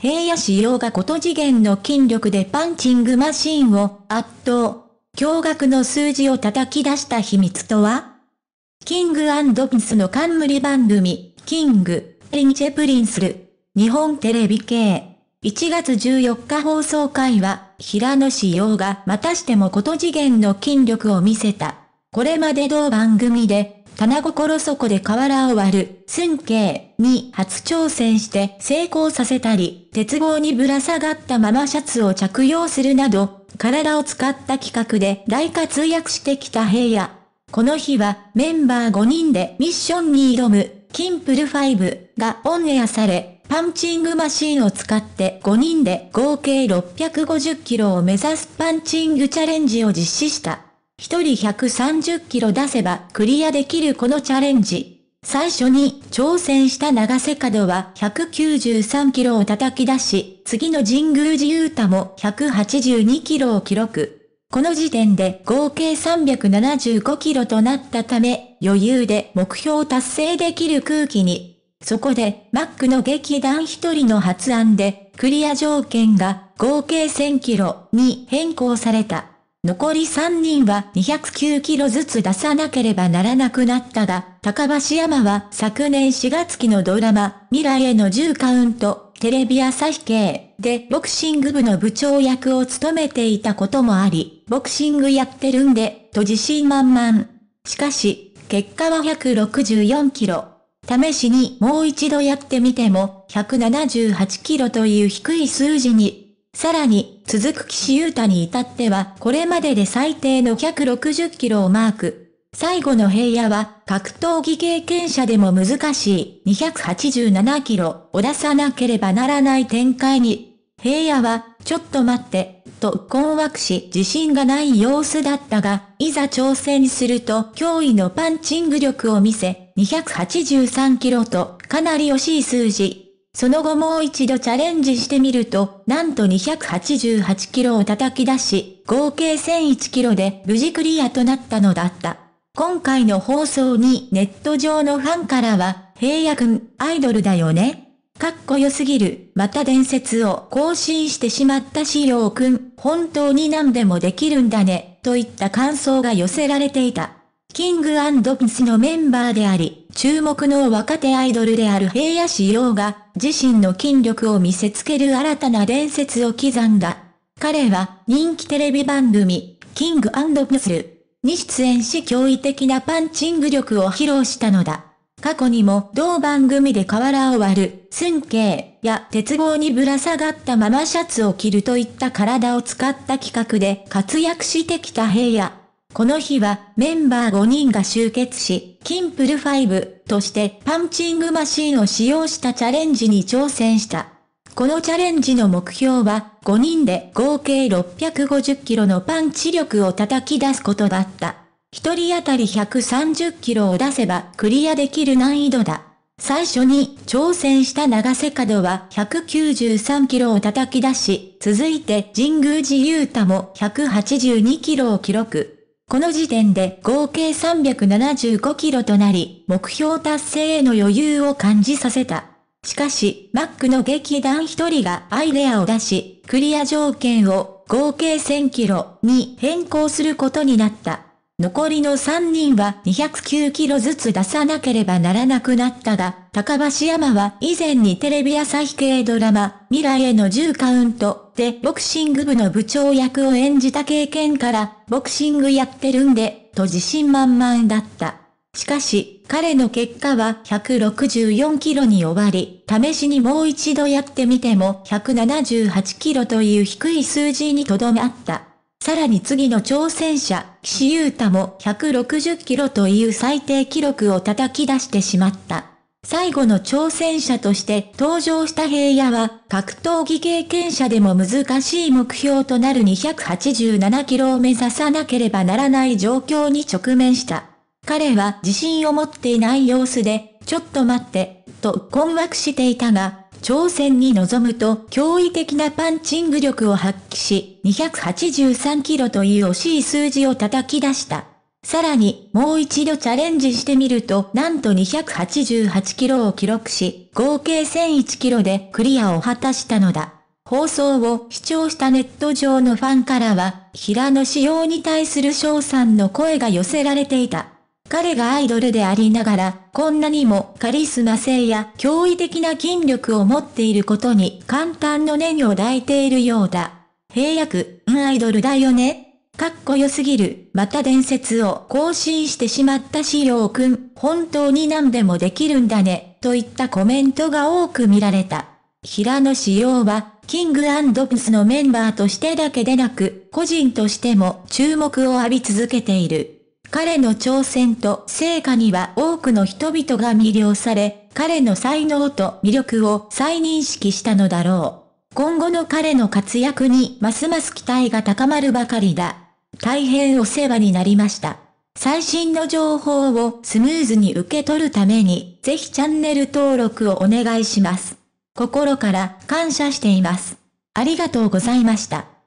平野仕様がこと次元の筋力でパンチングマシンを圧倒。驚愕の数字を叩き出した秘密とはキングピスの冠番組、キング、リンチェプリンスル。日本テレビ系。1月14日放送会は、平野紫耀がまたしてもこと次元の筋力を見せた。これまで同番組で棚心底で瓦を割る、寸慶に初挑戦して成功させたり、鉄棒にぶら下がったままシャツを着用するなど、体を使った企画で大活躍してきた平野。この日はメンバー5人でミッションに挑む、キンプル5がオンエアされ、パンチングマシンを使って5人で合計650キロを目指すパンチングチャレンジを実施した。一人130キロ出せばクリアできるこのチャレンジ。最初に挑戦した長瀬角は193キロを叩き出し、次の神宮寺雄太も182キロを記録。この時点で合計375キロとなったため、余裕で目標達成できる空気に。そこで、マックの劇団一人の発案で、クリア条件が合計1000キロに変更された。残り3人は209キロずつ出さなければならなくなったが、高橋山は昨年4月期のドラマ、未来への10カウント、テレビ朝日系でボクシング部の部長役を務めていたこともあり、ボクシングやってるんで、と自信満々。しかし、結果は164キロ。試しにもう一度やってみても、178キロという低い数字にさらに、続く岸優太に至っては、これまでで最低の160キロをマーク。最後の平野は、格闘技経験者でも難しい287キロを出さなければならない展開に。平野は、ちょっと待って、と困惑し自信がない様子だったが、いざ挑戦すると驚異のパンチング力を見せ、283キロとかなり惜しい数字。その後もう一度チャレンジしてみると、なんと288キロを叩き出し、合計1001キロで無事クリアとなったのだった。今回の放送にネット上のファンからは、平野くん、アイドルだよね。かっこよすぎる。また伝説を更新してしまった仕様くん、本当に何でもできるんだね、といった感想が寄せられていた。キングプスのメンバーであり、注目の若手アイドルである平野紫耀が、自身の筋力を見せつける新たな伝説を刻んだ。彼は、人気テレビ番組、キングアンド・プスルに出演し驚異的なパンチング力を披露したのだ。過去にも同番組で瓦を割る、寸形や鉄棒にぶら下がったままシャツを着るといった体を使った企画で活躍してきた平野。この日はメンバー5人が集結し、キンプル5としてパンチングマシンを使用したチャレンジに挑戦した。このチャレンジの目標は5人で合計650キロのパンチ力を叩き出すことだった。1人当たり130キロを出せばクリアできる難易度だ。最初に挑戦した長瀬角は193キロを叩き出し、続いて神宮寺雄太も182キロを記録。この時点で合計375キロとなり、目標達成への余裕を感じさせた。しかし、マックの劇団一人がアイデアを出し、クリア条件を合計1000キロに変更することになった。残りの3人は209キロずつ出さなければならなくなったが、高橋山は以前にテレビ朝日系ドラマ、未来への10カウントでボクシング部の部長役を演じた経験から、ボクシングやってるんで、と自信満々だった。しかし、彼の結果は164キロに終わり、試しにもう一度やってみても178キロという低い数字にとどまった。さらに次の挑戦者、岸優太も160キロという最低記録を叩き出してしまった。最後の挑戦者として登場した平野は、格闘技経験者でも難しい目標となる287キロを目指さなければならない状況に直面した。彼は自信を持っていない様子で、ちょっと待って、と困惑していたが、挑戦に臨むと驚異的なパンチング力を発揮し、283キロという惜しい数字を叩き出した。さらに、もう一度チャレンジしてみると、なんと288キロを記録し、合計1001キロでクリアを果たしたのだ。放送を視聴したネット上のファンからは、平野仕様に対する賞賛の声が寄せられていた。彼がアイドルでありながら、こんなにもカリスマ性や驚異的な筋力を持っていることに簡単の念を抱いているようだ。平役、うんアイドルだよね。かっこよすぎる。また伝説を更新してしまった資料くん、本当に何でもできるんだね、といったコメントが多く見られた。平野紫耀は、キングプスのメンバーとしてだけでなく、個人としても注目を浴び続けている。彼の挑戦と成果には多くの人々が魅了され、彼の才能と魅力を再認識したのだろう。今後の彼の活躍にますます期待が高まるばかりだ。大変お世話になりました。最新の情報をスムーズに受け取るために、ぜひチャンネル登録をお願いします。心から感謝しています。ありがとうございました。